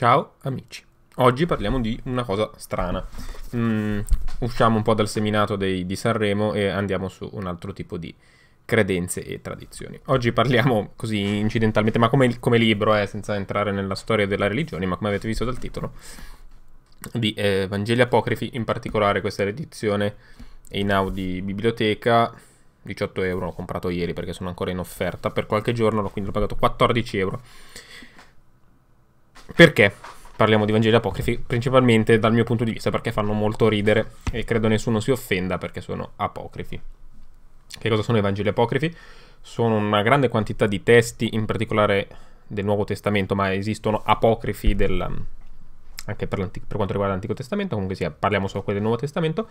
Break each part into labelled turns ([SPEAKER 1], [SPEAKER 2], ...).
[SPEAKER 1] Ciao amici, oggi parliamo di una cosa strana. Mm, usciamo un po' dal seminato dei, di Sanremo e andiamo su un altro tipo di credenze e tradizioni. Oggi parliamo così incidentalmente, ma come, come libro, eh, senza entrare nella storia della religione, ma come avete visto dal titolo, di eh, Vangeli Apocrifi, in particolare questa edizione in Audi biblioteca, 18 euro, l'ho comprato ieri perché sono ancora in offerta per qualche giorno, quindi l'ho pagato 14 euro. Perché? Parliamo di Vangeli apocrifi principalmente dal mio punto di vista perché fanno molto ridere e credo nessuno si offenda perché sono apocrifi. Che cosa sono i Vangeli apocrifi? Sono una grande quantità di testi, in particolare del Nuovo Testamento, ma esistono apocrifi del, mm, anche per, per, quanto riguarda l'Antico Testamento, comunque sia, parliamo solo quelli del Nuovo Testamento,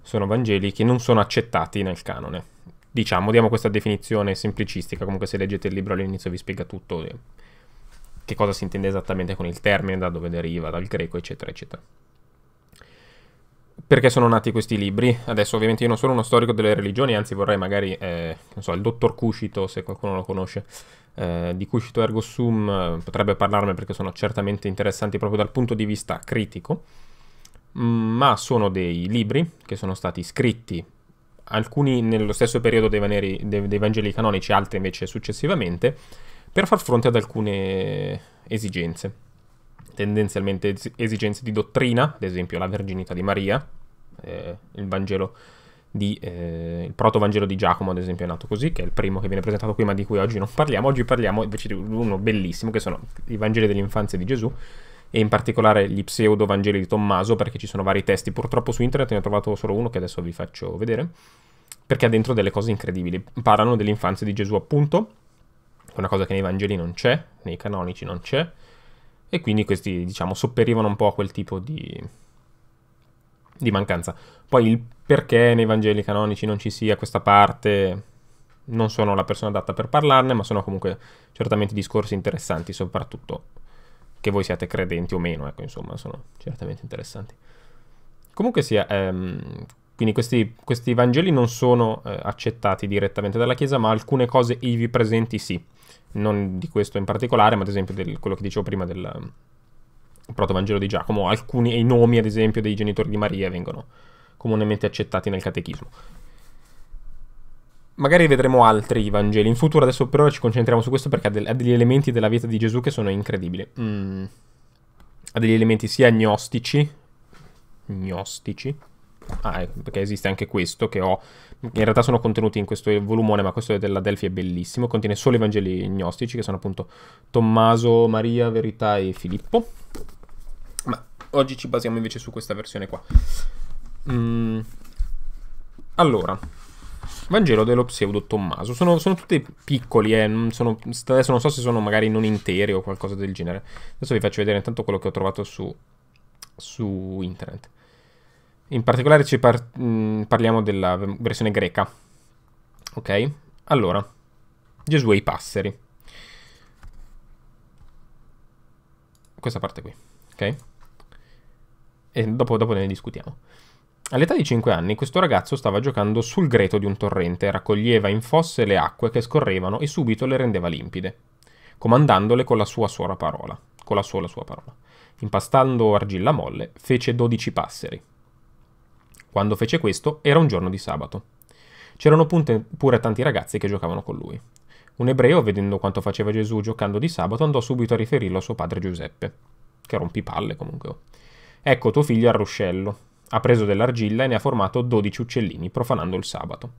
[SPEAKER 1] sono Vangeli che non sono accettati nel canone. Diciamo, diamo questa definizione semplicistica, comunque se leggete il libro all'inizio vi spiega tutto eh, che cosa si intende esattamente con il termine, da dove deriva, dal greco, eccetera, eccetera. Perché sono nati questi libri? Adesso ovviamente io non sono uno storico delle religioni, anzi vorrei magari, eh, non so, il dottor Cuscito, se qualcuno lo conosce, eh, di Cuscito Ergo Sum, eh, potrebbe parlarne perché sono certamente interessanti proprio dal punto di vista critico, mm, ma sono dei libri che sono stati scritti alcuni nello stesso periodo dei, vaneri, dei, dei Vangeli canonici, altri invece successivamente, per far fronte ad alcune esigenze, tendenzialmente esigenze di dottrina, ad esempio la verginità di Maria, eh, il Vangelo di, eh, il protovangelo di Giacomo, ad esempio, è nato così, che è il primo che viene presentato qui, ma di cui oggi non parliamo. Oggi parliamo invece di uno bellissimo, che sono i Vangeli dell'infanzia di Gesù, e in particolare gli pseudo-Vangeli di Tommaso, perché ci sono vari testi. Purtroppo su internet ne ho trovato solo uno, che adesso vi faccio vedere, perché ha dentro delle cose incredibili. Parlano dell'infanzia di Gesù, appunto, una cosa che nei Vangeli non c'è, nei canonici non c'è, e quindi questi, diciamo, sopperivano un po' a quel tipo di, di mancanza. Poi il perché nei Vangeli canonici non ci sia questa parte, non sono la persona adatta per parlarne, ma sono comunque certamente discorsi interessanti, soprattutto che voi siate credenti o meno, ecco, insomma, sono certamente interessanti. Comunque sia, ehm, quindi questi, questi, Vangeli non sono eh, accettati direttamente dalla Chiesa, ma alcune cose ivi presenti sì non di questo in particolare, ma ad esempio di quello che dicevo prima del um, protovangelo di Giacomo, alcuni i nomi ad esempio dei genitori di Maria vengono comunemente accettati nel catechismo. Magari vedremo altri Vangeli in futuro, adesso per ora ci concentriamo su questo perché ha, del, ha degli elementi della vita di Gesù che sono incredibili. Mm. Ha degli elementi sia gnostici, gnostici, Ah, eh, perché esiste anche questo che ho. In realtà sono contenuti in questo volumone, ma questo della Delphi è bellissimo. Contiene solo i Vangeli gnostici, che sono appunto Tommaso, Maria, Verità e Filippo. Ma oggi ci basiamo invece su questa versione qua. Mm. Allora, Vangelo dello pseudo Tommaso. Sono, sono tutti piccoli, eh. Mm, sono, adesso non so se sono magari non interi o qualcosa del genere. Adesso vi faccio vedere intanto quello che ho trovato su, su internet. In particolare ci par mh, mm, parliamo della versione greca. Ok? Allora, Gesù e i passeri. Questa parte qui, ok? E dopo, dopo ne discutiamo. All'età di 5 anni questo ragazzo stava giocando sul greto di un torrente, raccoglieva in fosse le acque che scorrevano e subito le rendeva limpide, comandandole con la sua sola parola. Con la sola sua parola. Impastando argilla molle, fece 12 passeri. Quando fece questo era un giorno di sabato. C'erano pure tanti ragazzi che giocavano con lui. Un ebreo, vedendo quanto faceva Gesù giocando di sabato, andò subito a riferirlo a suo padre Giuseppe, che era un pipalle comunque. Oh. Ecco tuo figlio al ruscello. Ha preso dell'argilla e ne ha formato dodici uccellini, profanando il sabato.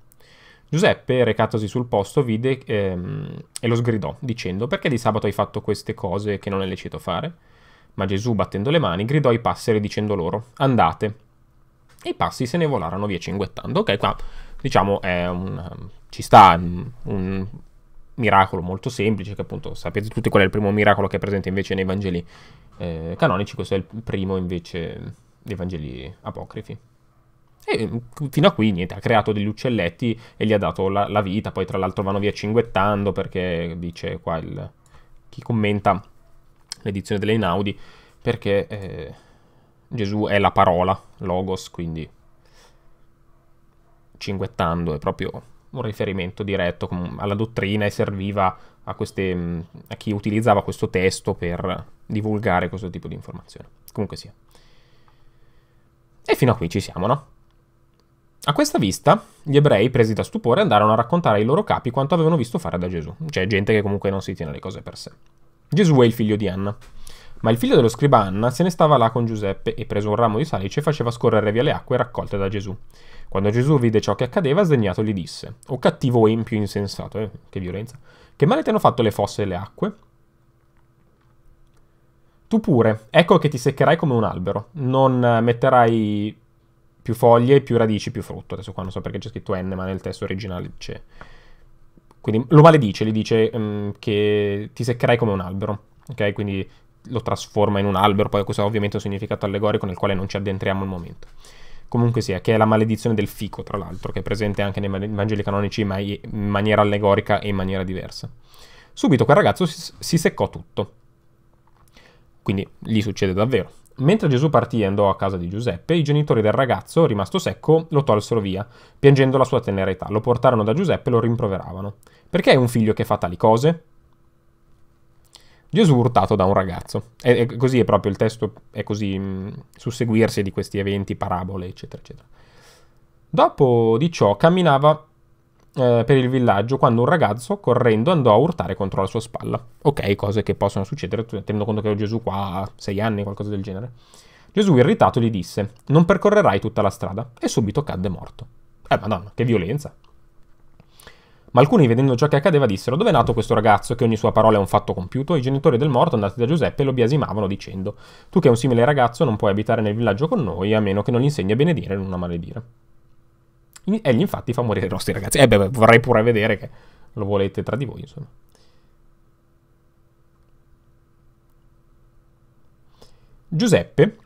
[SPEAKER 1] Giuseppe, recatosi sul posto, vide ehm, e lo sgridò, dicendo: Perché di sabato hai fatto queste cose che non è lecito fare? Ma Gesù, battendo le mani, gridò ai passeri, dicendo loro: Andate, e i passi se ne volarono via cinguettando. Ok, qua diciamo un, ci sta un miracolo molto semplice, che appunto sapete tutti qual è il primo miracolo che è presente invece nei Vangeli eh, canonici, questo è il primo invece dei Vangeli apocrifi. E mm, fino a qui niente, ha creato degli uccelletti e gli ha dato la, la vita, poi tra l'altro vanno via cinguettando perché dice qua il, chi commenta l'edizione delle Inaudi, perché... Eh, Gesù è la parola, logos, quindi cinguettando è proprio un riferimento diretto alla dottrina e serviva a, queste, mm, a chi utilizzava questo testo per divulgare questo tipo di informazione. Comunque sia. E fino a qui ci siamo, no? A questa vista, gli ebrei, presi da stupore, andarono a raccontare ai loro capi quanto avevano visto fare da Gesù. Cioè, gente che comunque non si tiene le cose per sé. Gesù è il figlio di Anna. Ma il figlio dello scribanna se ne stava là con Giuseppe e preso un ramo di salice faceva scorrere via le acque raccolte da Gesù. Quando Gesù vide ciò che accadeva, sdegnato gli disse: O cattivo empio insensato, eh, che violenza, che male ti hanno fatto le fosse e le acque? Tu pure, ecco che ti seccherai come un albero, non eh, metterai più foglie, più radici, più frutto. Adesso qua non so perché c'è scritto N, ma nel testo originale c'è. Quindi lo maledice, gli dice um, che ti seccherai come un albero. Ok, quindi lo trasforma in un albero, poi questo ha ovviamente un significato allegorico nel quale non ci addentriamo al momento. Comunque sia, che è la maledizione del fico, tra l'altro, che è presente anche nei Vangeli canonici ma in maniera allegorica e in maniera diversa. Subito quel ragazzo si, si seccò tutto. Quindi gli succede davvero. Mentre Gesù partì e andò a casa di Giuseppe, i genitori del ragazzo, rimasto secco, lo tolsero via, piangendo la sua tenera età. Lo portarono da Giuseppe e lo rimproveravano. Perché è un figlio che fa tali cose? Gesù urtato da un ragazzo. E, e così è proprio il testo, è così mh, mm, susseguirsi di questi eventi, parabole, eccetera, eccetera. Dopo di ciò camminava eh, per il villaggio quando un ragazzo, correndo, andò a urtare contro la sua spalla. Ok, cose che possono succedere, tenendo conto che ho Gesù qua a sei anni, qualcosa del genere. Gesù, irritato, gli disse: Non percorrerai tutta la strada. E subito cadde morto. Eh, madonna, che violenza! Ma alcuni, vedendo ciò che accadeva, dissero: Dove è nato questo ragazzo che ogni sua parola è un fatto compiuto? I genitori del morto, andati da Giuseppe, lo biasimavano dicendo: Tu che è un simile ragazzo non puoi abitare nel villaggio con noi, a meno che non gli insegni a benedire e non a maledire. Egli infatti fa morire i nostri ragazzi. Eh beh, vorrei pure vedere che lo volete tra di voi, insomma. Giuseppe,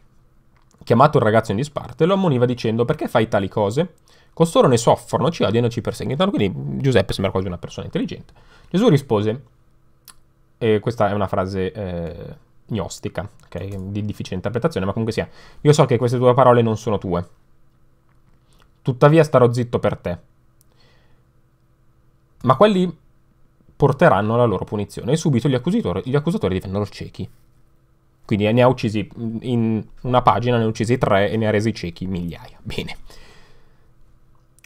[SPEAKER 1] chiamato il ragazzo in disparte, lo ammoniva dicendo: Perché fai tali cose? Costoro ne soffrono, ci odiano, ci perseguitano. Quindi Giuseppe sembra quasi una persona intelligente. Gesù rispose, e questa è una frase eh, gnostica, okay, di difficile interpretazione, ma comunque sia, io so che queste tue parole non sono tue. Tuttavia starò zitto per te. Ma quelli porteranno la loro punizione. E subito gli accusatori, gli accusatori divennero ciechi. Quindi ne ha uccisi in una pagina, ne ha uccisi tre e ne ha resi ciechi migliaia. Bene.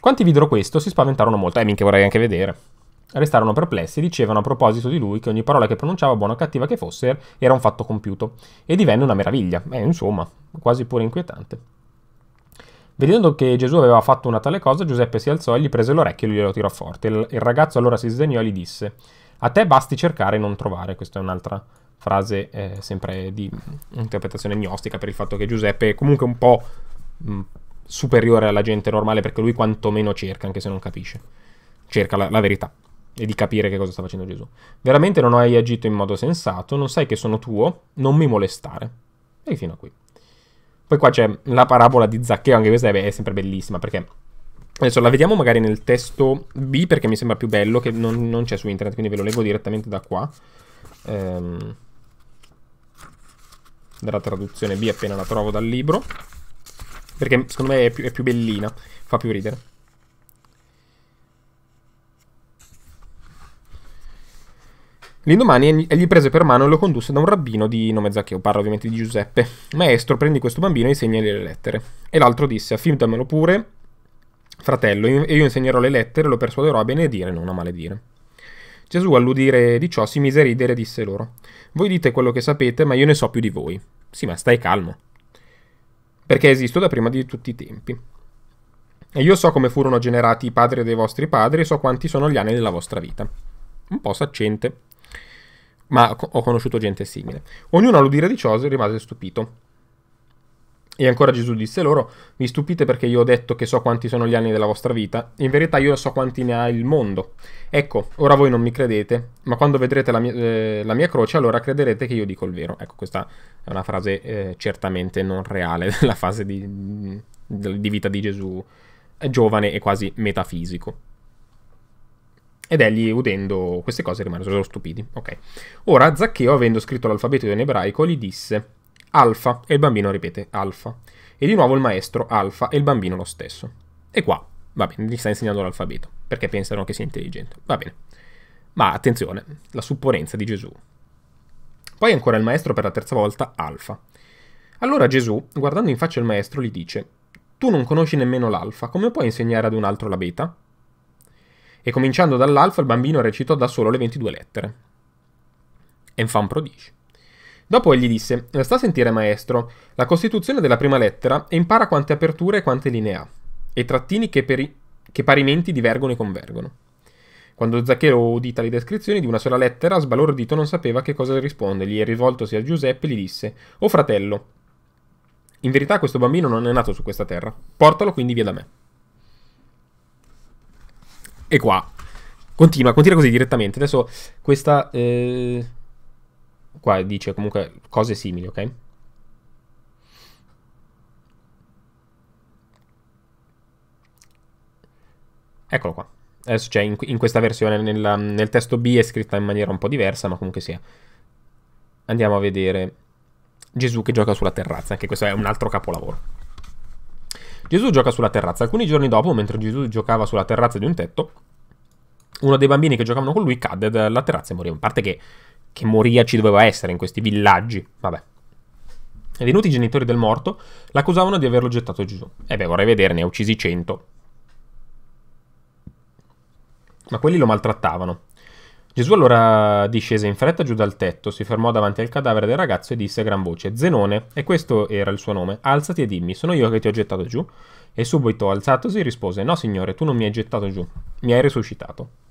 [SPEAKER 1] Quanti videro questo si spaventarono molto. Eh, minchia, vorrei anche vedere. Restarono perplessi e dicevano a proposito di lui che ogni parola che pronunciava, buona o cattiva che fosse, era un fatto compiuto. E divenne una meraviglia. Eh, insomma, quasi pure inquietante. Vedendo che Gesù aveva fatto una tale cosa, Giuseppe si alzò e gli prese l'orecchio e glielo tirò forte. Il, il ragazzo allora si sdegnò e gli disse: A te basti cercare e non trovare. Questa è un'altra frase eh, sempre di interpretazione gnostica per il fatto che Giuseppe è comunque un po' mm, superiore alla gente normale perché lui quantomeno cerca, anche se non capisce. Cerca la, la verità e di capire che cosa sta facendo Gesù. Veramente non hai agito in modo sensato, non sai che sono tuo, non mi molestare. E fino a qui. Poi qua c'è la parabola di Zaccheo, anche questa è, è sempre bellissima perché... Adesso la vediamo magari nel testo B perché mi sembra più bello, che non, non c'è su internet, quindi ve lo leggo direttamente da qua. Ehm, dalla traduzione B appena la trovo dal libro. Perché secondo me è più, è più bellina, fa più ridere. L'indomani egli prese per mano e lo condusse da un rabbino di nome Zaccheo, parla ovviamente di Giuseppe. Maestro, prendi questo bambino e insegnali le lettere. E l'altro disse, affimtamelo pure, fratello, e io insegnerò le lettere, e lo persuaderò a benedire, non a maledire. Gesù, all'udire di ciò, si mise a ridere e disse loro, voi dite quello che sapete, ma io ne so più di voi. Sì, ma stai calmo, perché esisto da prima di tutti i tempi. E io so come furono generati i padri dei vostri padri e so quanti sono gli anni della vostra vita. Un po' saccente, ma ho conosciuto gente simile. Ognuno all'udire di ciò rimase stupito. E ancora Gesù disse loro, vi stupite perché io ho detto che so quanti sono gli anni della vostra vita, in verità io so quanti ne ha il mondo. Ecco, ora voi non mi credete, ma quando vedrete la mia, eh, la mia croce allora crederete che io dico il vero. Ecco, questa è una frase eh, certamente non reale della fase di, mm, di vita di Gesù eh, giovane e quasi metafisico. Ed egli, udendo queste cose, rimane solo stupidi. Ok. Ora, Zaccheo, avendo scritto l'alfabeto in ebraico, gli disse alfa e il bambino ripete alfa. E di nuovo il maestro alfa e il bambino lo stesso. E qua, va bene, gli sta insegnando l'alfabeto, perché pensano che sia intelligente. Va bene. Ma attenzione, la supponenza di Gesù. Poi ancora il maestro per la terza volta alfa. Allora Gesù, guardando in faccia il maestro, gli dice, tu non conosci nemmeno l'alfa, come puoi insegnare ad un altro la beta? E cominciando dall'alfa, il bambino recitò da solo le 22 lettere. E fa un prodigio. Dopo egli disse, sta a sentire maestro, la costituzione della prima lettera impara quante aperture e quante linee ha, e trattini che, peri- che parimenti divergono e convergono. Quando Zacchero udì tali descrizioni di una sola lettera, sbalordito non sapeva che cosa rispondergli e rivoltosi a Giuseppe gli disse: O oh fratello, in verità questo bambino non è nato su questa terra, portalo quindi via da me. E qua continua, continua così direttamente. Adesso questa. Eh qua dice comunque cose simili, ok? Eccolo qua. Adesso c'è cioè, in, in, questa versione, nella, nel testo B è scritta in maniera un po' diversa, ma comunque sia. Andiamo a vedere Gesù che gioca sulla terrazza, anche questo è un altro capolavoro. Gesù gioca sulla terrazza. Alcuni giorni dopo, mentre Gesù giocava sulla terrazza di un tetto, uno dei bambini che giocavano con lui cadde dalla terrazza e morì. A parte che che Moria ci doveva essere in questi villaggi. Vabbè. E venuti i genitori del morto, l'accusavano di averlo gettato giù. E eh beh, vorrei vederne, ne ha uccisi cento. Ma quelli lo maltrattavano. Gesù allora discese in fretta giù dal tetto, si fermò davanti al cadavere del ragazzo e disse a gran voce: Zenone, e questo era il suo nome, alzati e dimmi, sono io che ti ho gettato giù? E subito alzatosi rispose: No, signore, tu non mi hai gettato giù, mi hai risuscitato.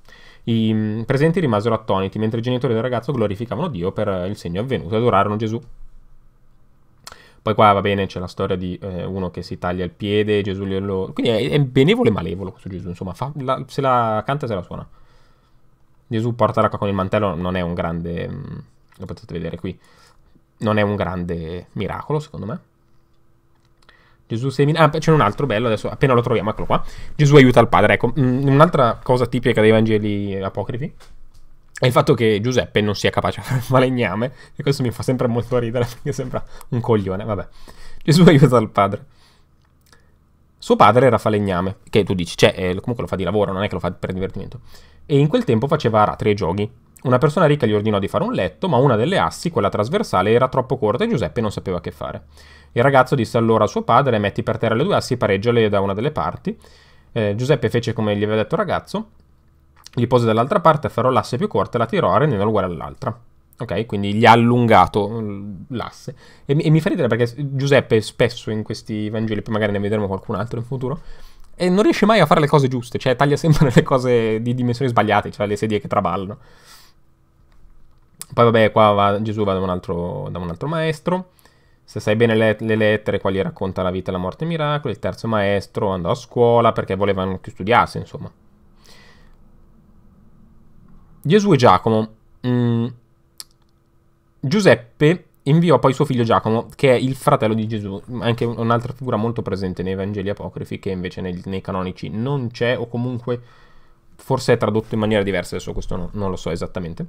[SPEAKER 1] I mm, presenti rimasero attoniti, mentre i genitori del ragazzo glorificavano Dio per eh, il segno avvenuto e adorarono Gesù. Poi qua va bene, c'è la storia di eh, uno che si taglia il piede, Gesù glielo... Quindi è, è benevolo e malevolo questo Gesù, insomma, fa, la, se la canta e se la suona. Gesù porta l'acqua con il mantello, non è un grande... Mm, lo potete vedere qui. Non è un grande miracolo, secondo me. Gesù semina. Ah, c'è un altro bello adesso, appena lo troviamo, eccolo qua. Gesù aiuta il padre. Ecco, mm, un'altra cosa tipica dei Vangeli apocrifi è il fatto che Giuseppe non sia capace a fare falegname. E questo mi fa sempre molto ridere perché sembra un coglione. Vabbè, Gesù aiuta il padre. Suo padre era falegname, che tu dici, cioè, eh, comunque lo fa di lavoro, non è che lo fa per divertimento. E in quel tempo faceva aratri e giochi. Una persona ricca gli ordinò di fare un letto, ma una delle assi, quella trasversale, era troppo corta e Giuseppe non sapeva che fare. Il ragazzo disse allora a suo padre metti per terra le due assi pareggiale da una delle parti. Eh, Giuseppe fece come gli aveva detto il ragazzo, li pose dall'altra parte, afferrò l'asse più corta e la tirò a rendendo uguale all'altra. Ok, quindi gli ha allungato mm, l'asse. E mi, e mi fa ridere perché Giuseppe spesso in questi Vangeli, poi magari ne vedremo qualcun altro in futuro, e non riesce mai a fare le cose giuste, cioè taglia sempre le cose di dimensioni sbagliate, cioè le sedie che traballano. Poi vabbè, qua va, Gesù va da un altro, da un altro maestro se sai bene le, le lettere, qua gli racconta la vita, la morte e i miracoli. Il terzo maestro andò a scuola perché volevano che studiasse, insomma. Gesù e Giacomo. Mm. Giuseppe inviò poi suo figlio Giacomo, che è il fratello di Gesù, anche un'altra figura molto presente nei Vangeli apocrifi, che invece nei, nei canonici non c'è, o comunque forse è tradotto in maniera diversa, adesso questo no, non lo so esattamente.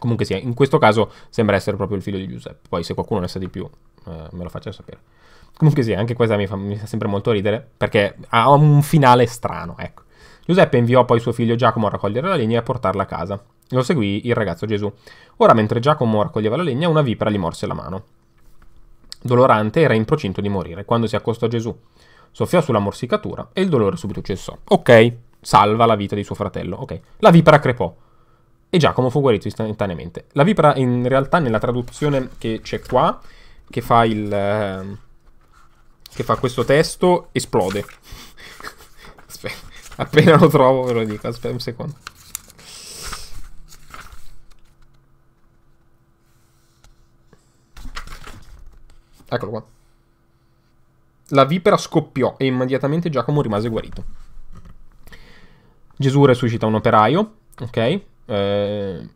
[SPEAKER 1] Comunque sia, in questo caso sembra essere proprio il figlio di Giuseppe. Poi se qualcuno ne sa di più eh, me lo faccia sapere. Comunque sia, anche questa mi fa, mi fa sempre molto ridere perché ha un finale strano, ecco. Giuseppe inviò poi suo figlio Giacomo a raccogliere la legna e a portarla a casa. Lo seguì il ragazzo Gesù. Ora, mentre Giacomo raccoglieva la legna, una vipera gli morse la mano. Dolorante era in procinto di morire quando si accostò a Gesù. Soffiò sulla morsicatura e il dolore subito cessò. Ok, salva la vita di suo fratello. Ok. La vipera crepò e Giacomo fu guarito istantaneamente. La vipera in realtà nella traduzione che c'è qua, che fa il... Eh, che fa questo testo, esplode. Aspetta, appena lo trovo ve lo dico, aspetta un secondo. Eccolo qua. La vipera scoppiò e immediatamente Giacomo rimase guarito. Gesù resuscita un operaio, ok? Eh,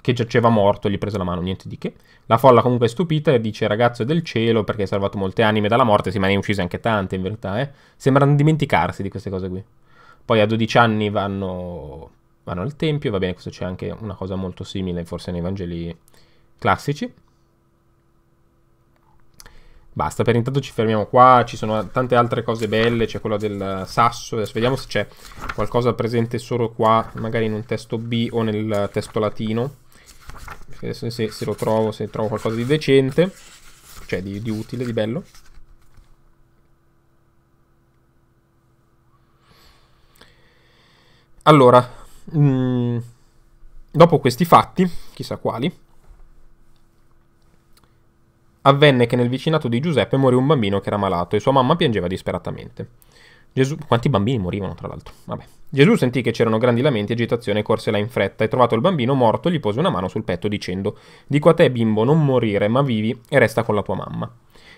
[SPEAKER 1] che giaceva morto gli prese la mano, niente di che. La folla comunque è stupita e dice ragazzo del cielo perché hai salvato molte anime dalla morte, sì ma ne hai uccise anche tante in verità, eh. Sembrano dimenticarsi di queste cose qui. Poi a 12 anni vanno, vanno al tempio, va bene, questo c'è anche una cosa molto simile forse nei Vangeli classici. Basta, per intanto ci fermiamo qua, ci sono tante altre cose belle, c'è quella del sasso, adesso vediamo se c'è qualcosa presente solo qua, magari in un testo B o nel testo latino. Adesso se, se lo trovo, se trovo qualcosa di decente, cioè di, di utile, di bello. Allora, mh, mm, dopo questi fatti, chissà quali, avvenne che nel vicinato di Giuseppe morì un bambino che era malato e sua mamma piangeva disperatamente. Gesù... Quanti bambini morivano, tra l'altro? Vabbè. Gesù sentì che c'erano grandi lamenti e agitazione e corse là in fretta e trovato il bambino morto gli pose una mano sul petto dicendo Dico a te, bimbo, non morire, ma vivi e resta con la tua mamma.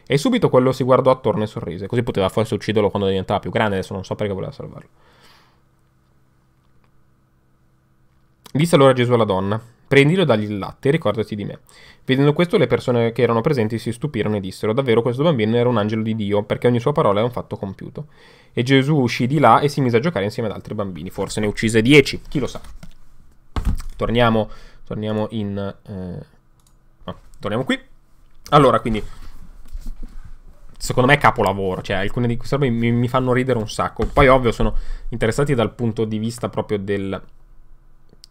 [SPEAKER 1] E subito quello si guardò attorno e sorrise, così poteva forse ucciderlo quando diventava più grande, adesso non so perché voleva salvarlo. Disse allora Gesù alla donna, Prendilo, dagli il latte e ricordati di me. Vedendo questo, le persone che erano presenti si stupirono e dissero: Davvero questo bambino era un angelo di Dio, perché ogni sua parola è un fatto compiuto. E Gesù uscì di là e si mise a giocare insieme ad altri bambini. Forse ne uccise dieci, chi lo sa. Torniamo, torniamo in. Eh... No, torniamo qui. Allora, quindi. Secondo me è capolavoro, cioè alcune di queste robe mi, mi fanno ridere un sacco. Poi, ovvio, sono interessati dal punto di vista proprio del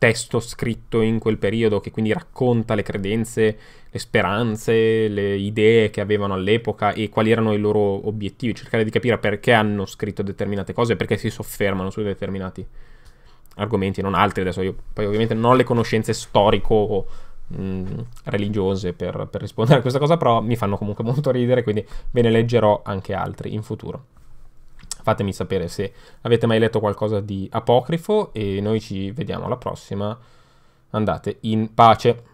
[SPEAKER 1] testo scritto in quel periodo che quindi racconta le credenze, le speranze, le idee che avevano all'epoca e quali erano i loro obiettivi, cercare di capire perché hanno scritto determinate cose, perché si soffermano su determinati argomenti, non altri adesso io poi ovviamente non ho le conoscenze storico o mm, religiose per, per rispondere a questa cosa, però mi fanno comunque molto ridere, quindi ve ne leggerò anche altri in futuro. Fatemi sapere se avete mai letto qualcosa di apocrifo e noi ci vediamo alla prossima. Andate in pace.